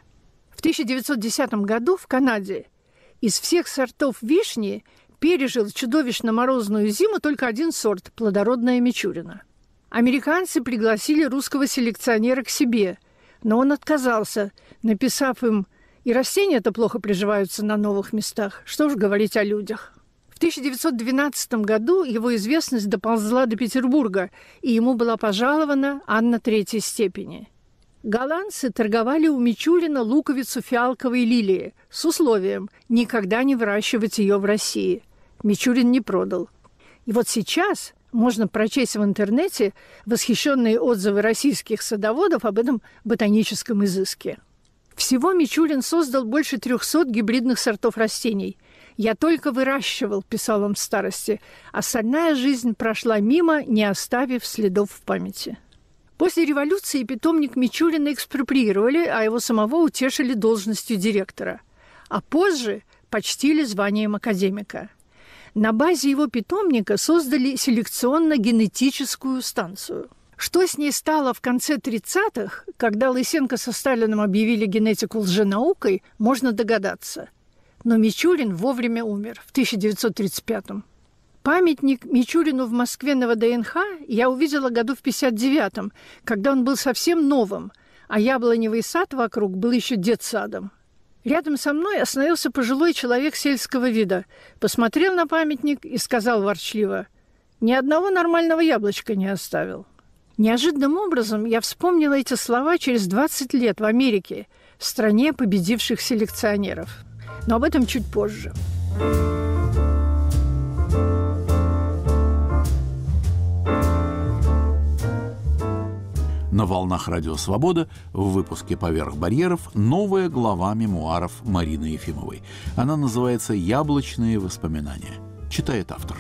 В 1910 году в Канаде из всех сортов вишни пережил чудовищно морозную зиму только один сорт – плодородная мичурина. Американцы пригласили русского селекционера к себе, но он отказался, написав им «И растения-то плохо приживаются на новых местах, что ж говорить о людях». В 1912 году его известность доползла до Петербурга, и ему была пожалована Анна Третьей степени. Голландцы торговали у Мичурина луковицу фиалковой лилии с условием никогда не выращивать ее в России. Мичурин не продал. И вот сейчас можно прочесть в интернете восхищенные отзывы российских садоводов об этом ботаническом изыске. Всего Мичурин создал больше 300 гибридных сортов растений – я только выращивал, писал он в старости. Остальная жизнь прошла мимо, не оставив следов в памяти. После революции питомник Мичурина экспроприировали, а его самого утешили должностью директора. А позже почтили званием академика. На базе его питомника создали селекционно-генетическую станцию – что с ней стало в конце 30-х, когда Лысенко со Сталиным объявили генетику лженаукой, можно догадаться но Мичурин вовремя умер в 1935 -м. Памятник Мичурину в Москве на ВДНХ я увидела году в 59-м, когда он был совсем новым, а яблоневый сад вокруг был еще детсадом. Рядом со мной остановился пожилой человек сельского вида, посмотрел на памятник и сказал ворчливо, «Ни одного нормального яблочка не оставил». Неожиданным образом я вспомнила эти слова через 20 лет в Америке, стране победивших селекционеров. Но об этом чуть позже. На волнах Радио Свобода в выпуске «Поверх барьеров» новая глава мемуаров Марины Ефимовой. Она называется «Яблочные воспоминания». Читает автор.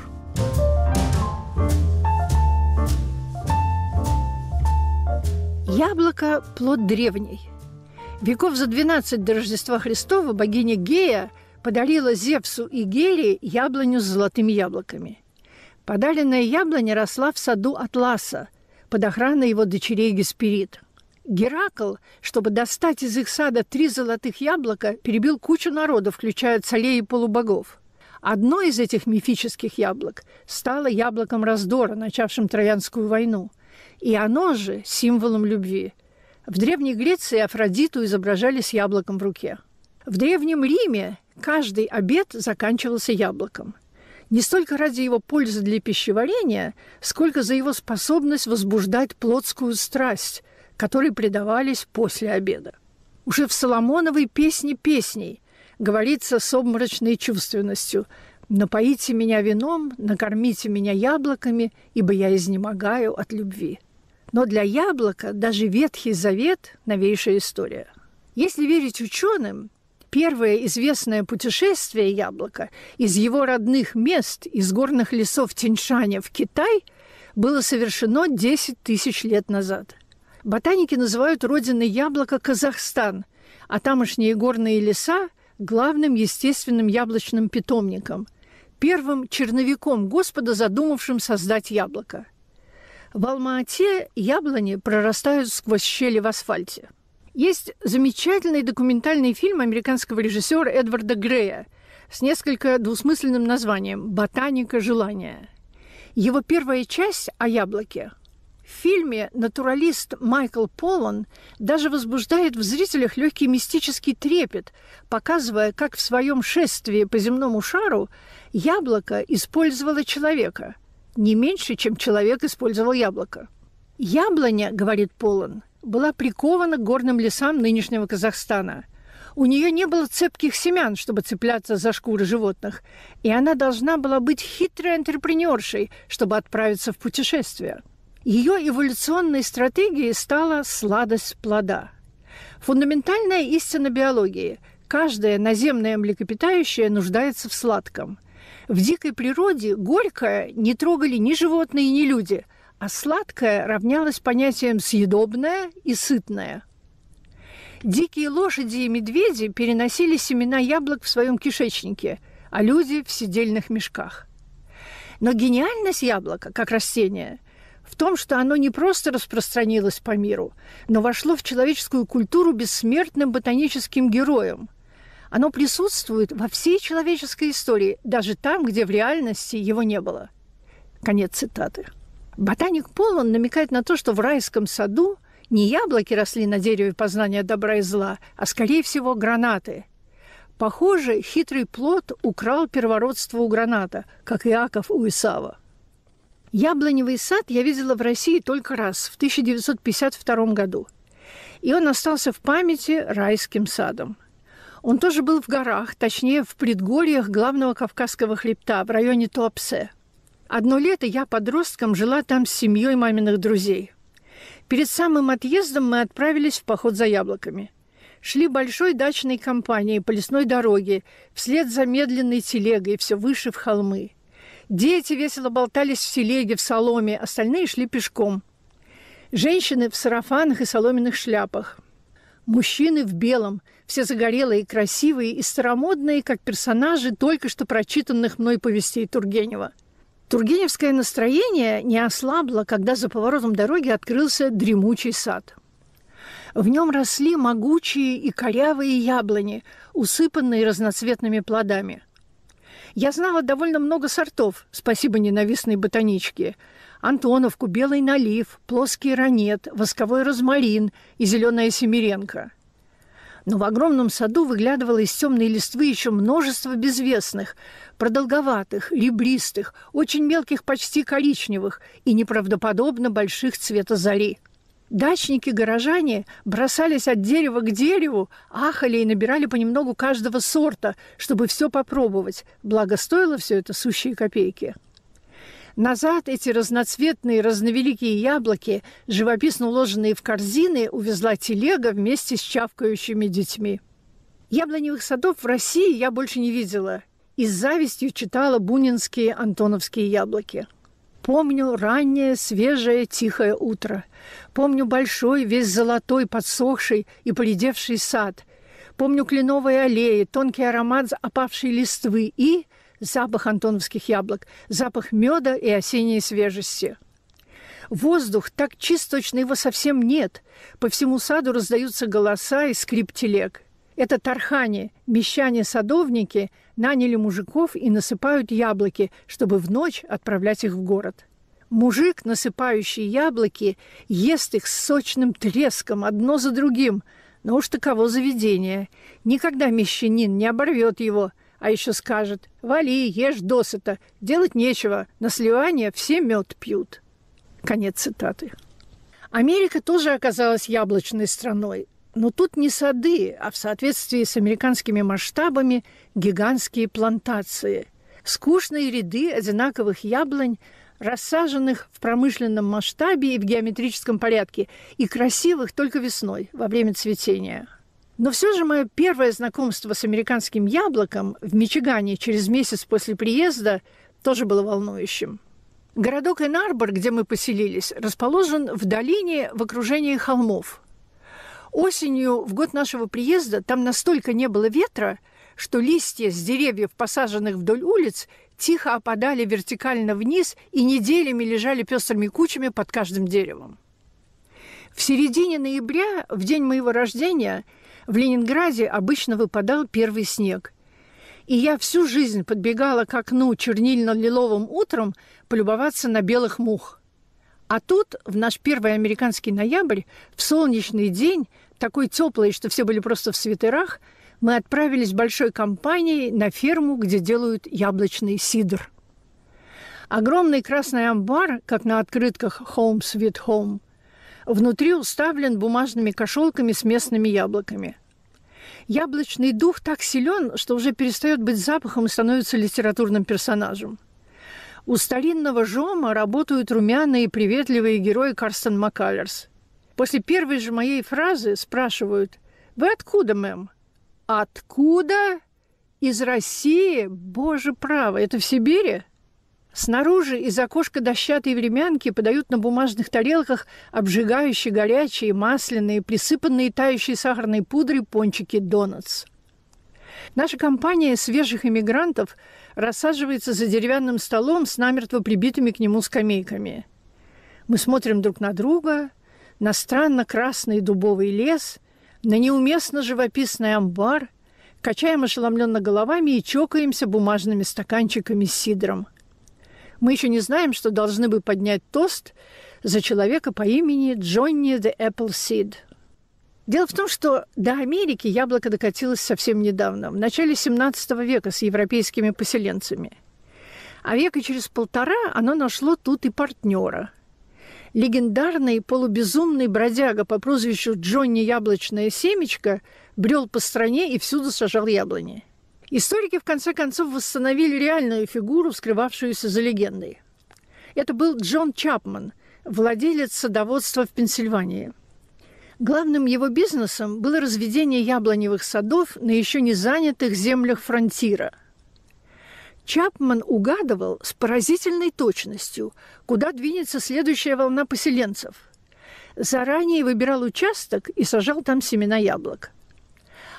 Яблоко – плод древний – Веков за 12 до Рождества Христова богиня Гея подарила Зевсу и Гере яблоню с золотыми яблоками. Подаренная яблоня росла в саду Атласа под охраной его дочерей Гесперид. Геракл, чтобы достать из их сада три золотых яблока, перебил кучу народов, включая царей и полубогов – Одно из этих мифических яблок стало яблоком раздора, начавшим Троянскую войну. И оно же символом любви. В Древней Греции Афродиту изображали с яблоком в руке. В Древнем Риме каждый обед заканчивался яблоком. Не столько ради его пользы для пищеварения, сколько за его способность возбуждать плотскую страсть, которой предавались после обеда. Уже в Соломоновой «Песне песней» говорится с обморочной чувственностью «Напоите меня вином, накормите меня яблоками, ибо я изнемогаю от любви». Но для яблока даже Ветхий Завет – новейшая история. Если верить ученым, первое известное путешествие яблока из его родных мест, из горных лесов Тяньшаня в Китай, было совершено 10 тысяч лет назад. Ботаники называют родиной яблока Казахстан, а тамошние горные леса – главным естественным яблочным питомником, первым черновиком Господа, задумавшим создать яблоко – в Алма-Ате яблони прорастают сквозь щели в асфальте. Есть замечательный документальный фильм американского режиссера Эдварда Грея с несколько двусмысленным названием «Ботаника желания». Его первая часть о яблоке в фильме натуралист Майкл Полон даже возбуждает в зрителях легкий мистический трепет, показывая, как в своем шествии по земному шару яблоко использовало человека – не меньше, чем человек использовал яблоко. «Яблоня, — говорит Полон, — была прикована к горным лесам нынешнего Казахстана. У нее не было цепких семян, чтобы цепляться за шкуры животных, и она должна была быть хитрой антрепренершей, чтобы отправиться в путешествие. Ее эволюционной стратегией стала сладость плода. Фундаментальная истина биологии – каждое наземное млекопитающее нуждается в сладком. В дикой природе горькое не трогали ни животные, ни люди, а сладкое равнялось понятиям «съедобное» и «сытное». Дикие лошади и медведи переносили семена яблок в своем кишечнике, а люди – в сидельных мешках. Но гениальность яблока, как растения, в том, что оно не просто распространилось по миру, но вошло в человеческую культуру бессмертным ботаническим героем – оно присутствует во всей человеческой истории, даже там, где в реальности его не было. Конец цитаты. Ботаник Полон намекает на то, что в райском саду не яблоки росли на дереве познания добра и зла, а, скорее всего, гранаты. Похоже, хитрый плод украл первородство у граната, как Иаков у Исава. Яблоневый сад я видела в России только раз, в 1952 году. И он остался в памяти райским садом – он тоже был в горах, точнее, в предгорьях главного Кавказского хребта, в районе Туапсе. Одно лето я подростком жила там с семьей маминых друзей. Перед самым отъездом мы отправились в поход за яблоками. Шли большой дачной компанией по лесной дороге, вслед за медленной телегой, все выше в холмы. Дети весело болтались в телеге, в соломе, остальные шли пешком. Женщины в сарафанах и соломенных шляпах. Мужчины в белом, все загорелые, красивые и старомодные, как персонажи только что прочитанных мной повестей Тургенева. Тургеневское настроение не ослабло, когда за поворотом дороги открылся дремучий сад. В нем росли могучие и корявые яблони, усыпанные разноцветными плодами. Я знала довольно много сортов, спасибо ненавистной ботаничке. Антоновку, белый налив, плоский ранет, восковой розмарин и зеленая семеренка но в огромном саду выглядывало из темной листвы еще множество безвестных, продолговатых, ребристых, очень мелких, почти коричневых и неправдоподобно больших цвета зари. Дачники-горожане бросались от дерева к дереву, ахали и набирали понемногу каждого сорта, чтобы все попробовать, благо стоило все это сущие копейки. Назад эти разноцветные, разновеликие яблоки, живописно уложенные в корзины, увезла телега вместе с чавкающими детьми. Яблоневых садов в России я больше не видела и с завистью читала бунинские антоновские яблоки. Помню раннее, свежее, тихое утро. Помню большой, весь золотой, подсохший и поледевший сад. Помню кленовые аллеи, тонкий аромат опавшей листвы и запах антоновских яблок, запах меда и осенней свежести. Воздух так чист, точно его совсем нет. По всему саду раздаются голоса и скрип телег. Это тархане, мещане-садовники, наняли мужиков и насыпают яблоки, чтобы в ночь отправлять их в город. Мужик, насыпающий яблоки, ест их с сочным треском одно за другим. Но уж таково заведение. Никогда мещанин не оборвет его – а еще скажет «Вали, ешь досыта, делать нечего, на сливание все мед пьют». Конец цитаты. Америка тоже оказалась яблочной страной, но тут не сады, а в соответствии с американскими масштабами гигантские плантации. Скучные ряды одинаковых яблонь, рассаженных в промышленном масштабе и в геометрическом порядке, и красивых только весной, во время цветения – но все же мое первое знакомство с американским яблоком в Мичигане через месяц после приезда тоже было волнующим. Городок Энарбор, где мы поселились, расположен в долине в окружении холмов. Осенью, в год нашего приезда, там настолько не было ветра, что листья с деревьев, посаженных вдоль улиц, тихо опадали вертикально вниз и неделями лежали пестрыми кучами под каждым деревом. В середине ноября, в день моего рождения, в Ленинграде обычно выпадал первый снег. И я всю жизнь подбегала к окну чернильно-лиловым утром полюбоваться на белых мух. А тут, в наш первый американский ноябрь, в солнечный день, такой теплый, что все были просто в свитерах, мы отправились большой компанией на ферму, где делают яблочный сидр. Огромный красный амбар, как на открытках «Home Sweet Home», Внутри уставлен бумажными кошелками с местными яблоками. Яблочный дух так силен, что уже перестает быть запахом и становится литературным персонажем. У старинного жома работают румяные и приветливые герои Карстен Маккалерс. После первой же моей фразы спрашивают «Вы откуда, мэм?» «Откуда?» «Из России? Боже, право, это в Сибири?» Снаружи из окошка дощатой времянки подают на бумажных тарелках обжигающие горячие, масляные, присыпанные тающей сахарной пудрой пончики донатс. Наша компания свежих иммигрантов рассаживается за деревянным столом с намертво прибитыми к нему скамейками. Мы смотрим друг на друга, на странно красный дубовый лес, на неуместно живописный амбар, качаем ошеломленно головами и чокаемся бумажными стаканчиками с сидром – мы еще не знаем, что должны бы поднять тост за человека по имени Джонни the Appleseed. Дело в том, что до Америки яблоко докатилось совсем недавно, в начале 17 века с европейскими поселенцами. А века через полтора оно нашло тут и партнера. Легендарный полубезумный бродяга по прозвищу Джонни Яблочное Семечко брел по стране и всюду сажал яблони – Историки, в конце концов, восстановили реальную фигуру, скрывавшуюся за легендой. Это был Джон Чапман, владелец садоводства в Пенсильвании. Главным его бизнесом было разведение яблоневых садов на еще не занятых землях фронтира – Чапман угадывал с поразительной точностью, куда двинется следующая волна поселенцев. Заранее выбирал участок и сажал там семена яблок.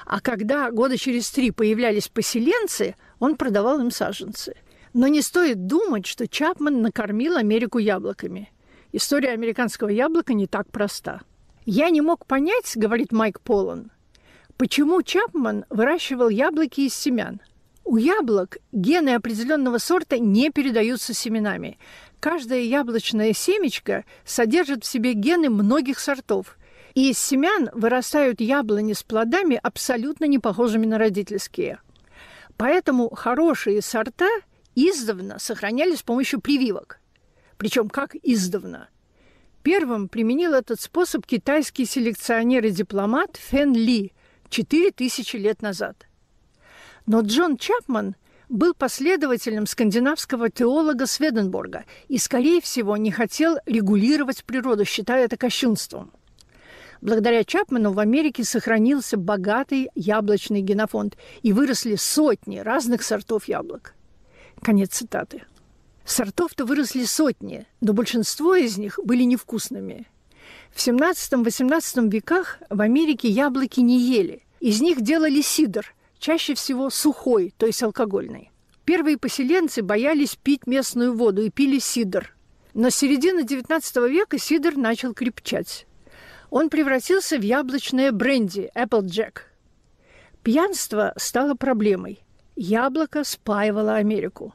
А когда года через три появлялись поселенцы, он продавал им саженцы. Но не стоит думать, что Чапман накормил Америку яблоками. История американского яблока не так проста. «Я не мог понять, — говорит Майк Полон, — почему Чапман выращивал яблоки из семян. У яблок гены определенного сорта не передаются семенами. Каждое яблочное семечко содержит в себе гены многих сортов – и из семян вырастают яблони с плодами, абсолютно не похожими на родительские. Поэтому хорошие сорта издавна сохранялись с помощью прививок. Причем как издавна. Первым применил этот способ китайский селекционер и дипломат Фен Ли 4000 лет назад. Но Джон Чапман был последователем скандинавского теолога Сведенборга и, скорее всего, не хотел регулировать природу, считая это кощунством благодаря Чапману в Америке сохранился богатый яблочный генофонд и выросли сотни разных сортов яблок. Конец цитаты. Сортов-то выросли сотни, но большинство из них были невкусными. В 17-18 веках в Америке яблоки не ели. Из них делали сидр, чаще всего сухой, то есть алкогольный. Первые поселенцы боялись пить местную воду и пили сидр. Но с середины XIX века сидр начал крепчать он превратился в яблочное бренди (applejack). Пьянство стало проблемой. Яблоко спаивало Америку.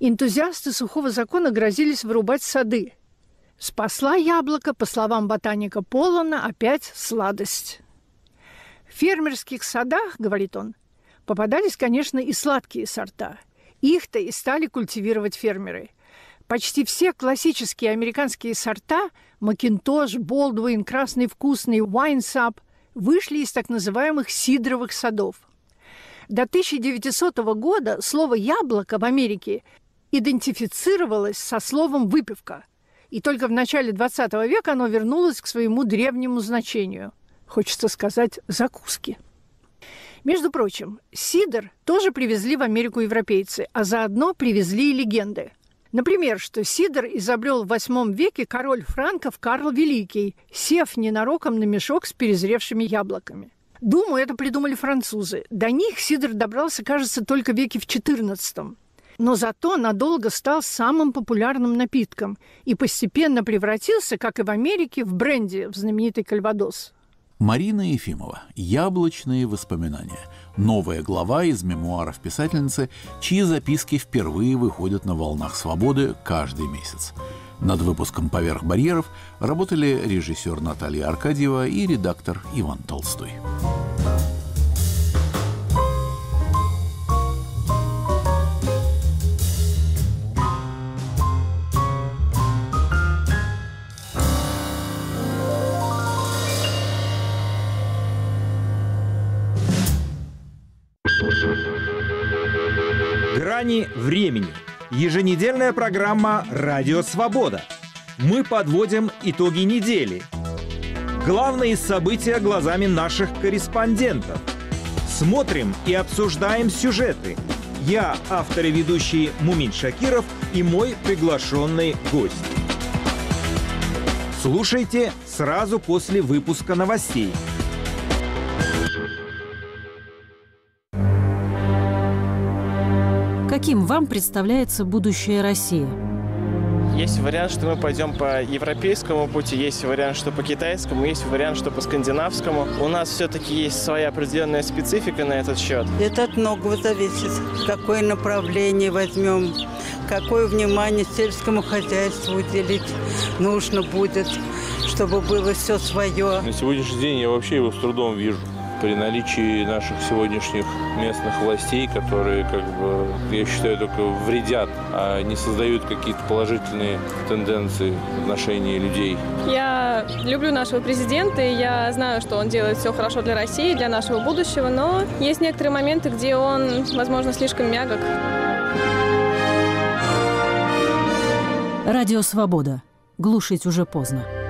Энтузиасты сухого закона грозились вырубать сады. Спасла яблоко, по словам ботаника Полона, опять сладость. В фермерских садах, говорит он, попадались, конечно, и сладкие сорта. Их-то и стали культивировать фермеры – почти все классические американские сорта – Макинтош, Болдуин, Красный Вкусный, Вайнсап – вышли из так называемых сидровых садов. До 1900 года слово «яблоко» в Америке идентифицировалось со словом «выпивка», и только в начале XX века оно вернулось к своему древнему значению – хочется сказать «закуски». Между прочим, сидр тоже привезли в Америку европейцы, а заодно привезли и легенды – Например, что сидр изобрел в восьмом веке король франков Карл Великий, сев ненароком на мешок с перезревшими яблоками. Думаю, это придумали французы. До них сидр добрался, кажется, только веке в четырнадцатом. Но зато надолго стал самым популярным напитком и постепенно превратился, как и в Америке, в бренде, в знаменитый кальвадос. Марина Ефимова. Яблочные воспоминания – Новая глава из мемуаров писательницы, чьи записки впервые выходят на волнах свободы каждый месяц. Над выпуском «Поверх барьеров» работали режиссер Наталья Аркадьева и редактор Иван Толстой. компании «Времени». Еженедельная программа «Радио Свобода». Мы подводим итоги недели. Главные события глазами наших корреспондентов. Смотрим и обсуждаем сюжеты. Я, автор и ведущий Мумин Шакиров и мой приглашенный гость. Слушайте сразу после выпуска новостей – Каким вам представляется будущее России? Есть вариант, что мы пойдем по европейскому пути, есть вариант, что по китайскому, есть вариант, что по скандинавскому. У нас все-таки есть своя определенная специфика на этот счет. Это от многого зависит, какое направление возьмем, какое внимание сельскому хозяйству уделить нужно будет, чтобы было все свое. На сегодняшний день я вообще его с трудом вижу при наличии наших сегодняшних местных властей, которые, как бы, я считаю, только вредят, а не создают какие-то положительные тенденции в отношении людей. Я люблю нашего президента, и я знаю, что он делает все хорошо для России, для нашего будущего, но есть некоторые моменты, где он, возможно, слишком мягок. Радио «Свобода». Глушить уже поздно.